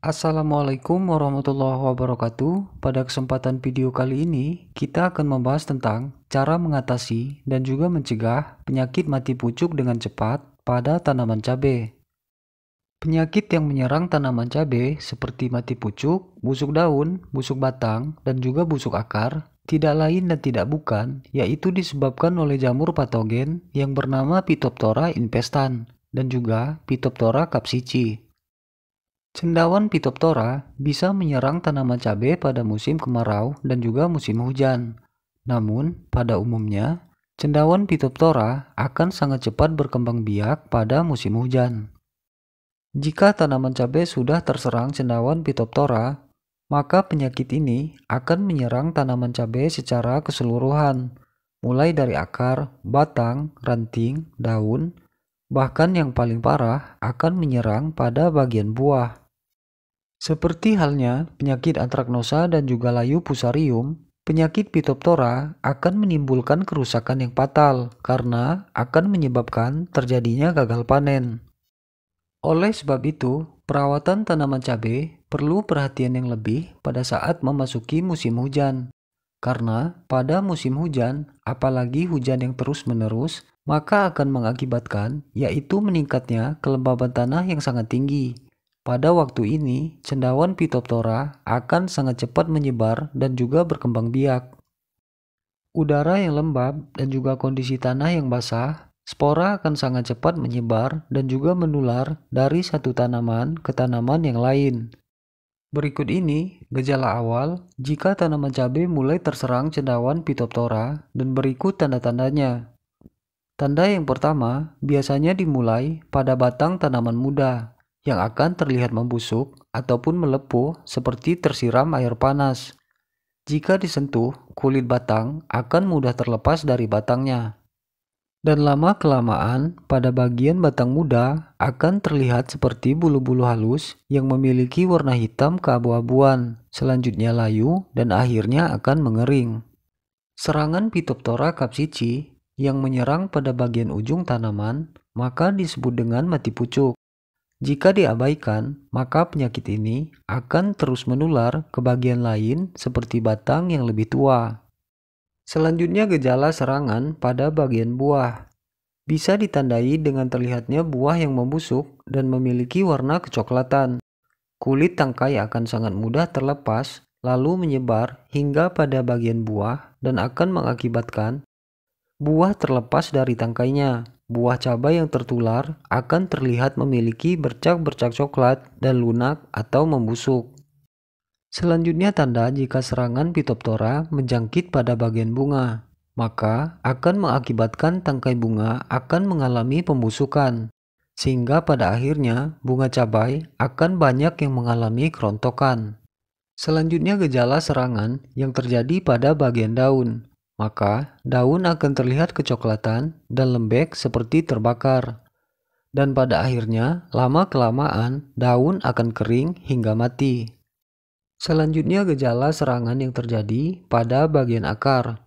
Assalamualaikum warahmatullahi wabarakatuh. Pada kesempatan video kali ini, kita akan membahas tentang cara mengatasi dan juga mencegah penyakit mati pucuk dengan cepat pada tanaman cabai. Penyakit yang menyerang tanaman cabai seperti mati pucuk, busuk daun, busuk batang, dan juga busuk akar tidak lain dan tidak bukan yaitu disebabkan oleh jamur patogen yang bernama Phytophthora infestan dan juga Phytophthora capsici. Cendawan Pitoptora bisa menyerang tanaman cabai pada musim kemarau dan juga musim hujan. Namun, pada umumnya, cendawan Pitoptora akan sangat cepat berkembang biak pada musim hujan. Jika tanaman cabai sudah terserang cendawan Pitoptora, maka penyakit ini akan menyerang tanaman cabai secara keseluruhan, mulai dari akar, batang, ranting, daun, bahkan yang paling parah akan menyerang pada bagian buah. Seperti halnya penyakit antraknosa dan juga layu pusarium, penyakit pitoptora akan menimbulkan kerusakan yang fatal karena akan menyebabkan terjadinya gagal panen. Oleh sebab itu, perawatan tanaman cabai perlu perhatian yang lebih pada saat memasuki musim hujan. Karena pada musim hujan, apalagi hujan yang terus-menerus, maka akan mengakibatkan yaitu meningkatnya kelembaban tanah yang sangat tinggi. Pada waktu ini, cendawan Phytophthora akan sangat cepat menyebar dan juga berkembang biak. Udara yang lembab dan juga kondisi tanah yang basah, spora akan sangat cepat menyebar dan juga menular dari satu tanaman ke tanaman yang lain. Berikut ini gejala awal jika tanaman cabai mulai terserang cendawan Phytophthora dan berikut tanda-tandanya. Tanda yang pertama biasanya dimulai pada batang tanaman muda yang akan terlihat membusuk ataupun melepuh seperti tersiram air panas. Jika disentuh, kulit batang akan mudah terlepas dari batangnya. Dan lama kelamaan, pada bagian batang muda akan terlihat seperti bulu-bulu halus yang memiliki warna hitam keabu-abuan, selanjutnya layu dan akhirnya akan mengering. Serangan Pitoptora capsici yang menyerang pada bagian ujung tanaman, maka disebut dengan mati pucuk. Jika diabaikan, maka penyakit ini akan terus menular ke bagian lain seperti batang yang lebih tua. Selanjutnya gejala serangan pada bagian buah. Bisa ditandai dengan terlihatnya buah yang membusuk dan memiliki warna kecoklatan. Kulit tangkai akan sangat mudah terlepas lalu menyebar hingga pada bagian buah dan akan mengakibatkan Buah terlepas dari tangkainya. Buah cabai yang tertular akan terlihat memiliki bercak-bercak coklat dan lunak atau membusuk. Selanjutnya tanda jika serangan Phytophthora menjangkit pada bagian bunga, maka akan mengakibatkan tangkai bunga akan mengalami pembusukan. Sehingga pada akhirnya bunga cabai akan banyak yang mengalami kerontokan. Selanjutnya gejala serangan yang terjadi pada bagian daun, maka daun akan terlihat kecoklatan dan lembek seperti terbakar. Dan pada akhirnya, lama-kelamaan daun akan kering hingga mati. Selanjutnya gejala serangan yang terjadi pada bagian akar.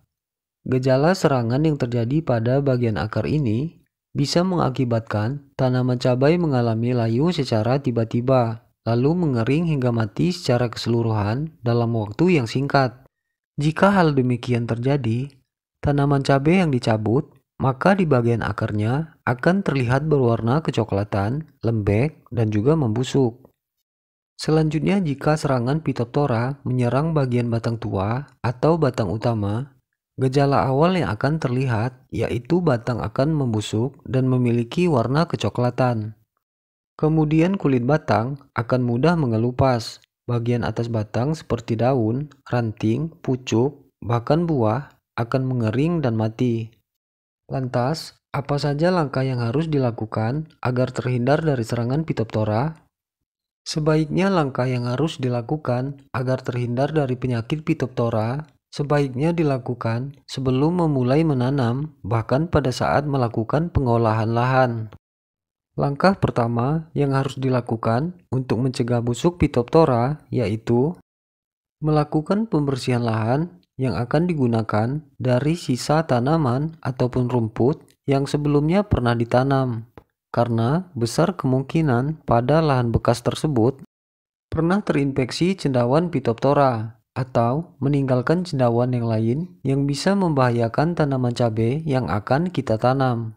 Gejala serangan yang terjadi pada bagian akar ini bisa mengakibatkan tanaman cabai mengalami layu secara tiba-tiba, lalu mengering hingga mati secara keseluruhan dalam waktu yang singkat. Jika hal demikian terjadi, tanaman cabai yang dicabut, maka di bagian akarnya akan terlihat berwarna kecoklatan, lembek, dan juga membusuk. Selanjutnya, jika serangan pitotora menyerang bagian batang tua atau batang utama, gejala awal yang akan terlihat yaitu batang akan membusuk dan memiliki warna kecoklatan. Kemudian kulit batang akan mudah mengelupas Bagian atas batang seperti daun, ranting, pucuk, bahkan buah akan mengering dan mati. Lantas, apa saja langkah yang harus dilakukan agar terhindar dari serangan Phytophthora? Sebaiknya langkah yang harus dilakukan agar terhindar dari penyakit Phytophthora sebaiknya dilakukan sebelum memulai menanam, bahkan pada saat melakukan pengolahan lahan. Langkah pertama yang harus dilakukan untuk mencegah busuk pitoptora yaitu melakukan pembersihan lahan yang akan digunakan dari sisa tanaman ataupun rumput yang sebelumnya pernah ditanam karena besar kemungkinan pada lahan bekas tersebut pernah terinfeksi cendawan pitoptora atau meninggalkan cendawan yang lain yang bisa membahayakan tanaman cabai yang akan kita tanam.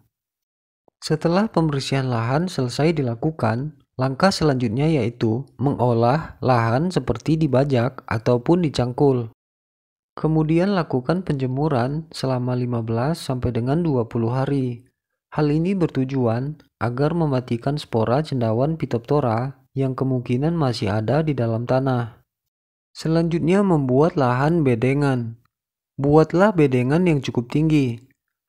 Setelah pembersihan lahan selesai dilakukan, langkah selanjutnya yaitu mengolah lahan seperti dibajak ataupun dicangkul. Kemudian lakukan penjemuran selama 15 sampai dengan 20 hari. Hal ini bertujuan agar mematikan spora cendawan pitoptora yang kemungkinan masih ada di dalam tanah. Selanjutnya membuat lahan bedengan. Buatlah bedengan yang cukup tinggi,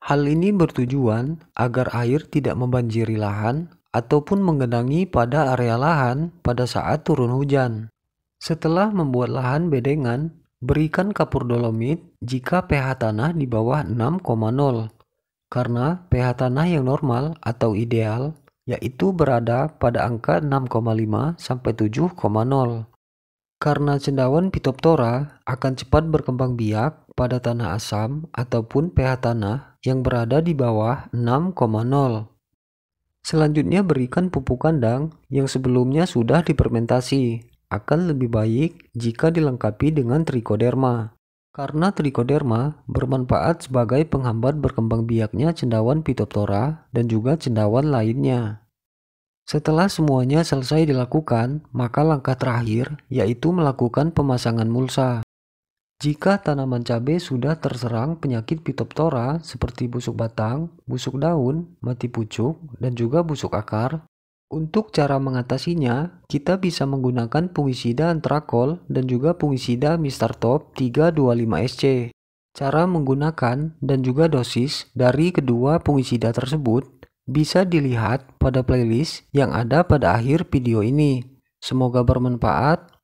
Hal ini bertujuan agar air tidak membanjiri lahan ataupun menggenangi pada area lahan pada saat turun hujan. Setelah membuat lahan bedengan, berikan kapur dolomit jika pH tanah di bawah 6,0. Karena pH tanah yang normal atau ideal yaitu berada pada angka 6,5 sampai 7,0. Karena cendawan pitoptora akan cepat berkembang biak pada tanah asam ataupun pH tanah yang berada di bawah 6,0. Selanjutnya berikan pupuk kandang yang sebelumnya sudah dipermentasi. Akan lebih baik jika dilengkapi dengan trikoderma. Karena trikoderma bermanfaat sebagai penghambat berkembang biaknya cendawan pitoptora dan juga cendawan lainnya. Setelah semuanya selesai dilakukan, maka langkah terakhir yaitu melakukan pemasangan mulsa. Jika tanaman cabai sudah terserang penyakit pitoptora seperti busuk batang, busuk daun, mati pucuk, dan juga busuk akar, untuk cara mengatasinya, kita bisa menggunakan fungisida antrakol dan juga fungisida Mister Top 325SC. Cara menggunakan dan juga dosis dari kedua fungisida tersebut bisa dilihat pada playlist yang ada pada akhir video ini. Semoga bermanfaat.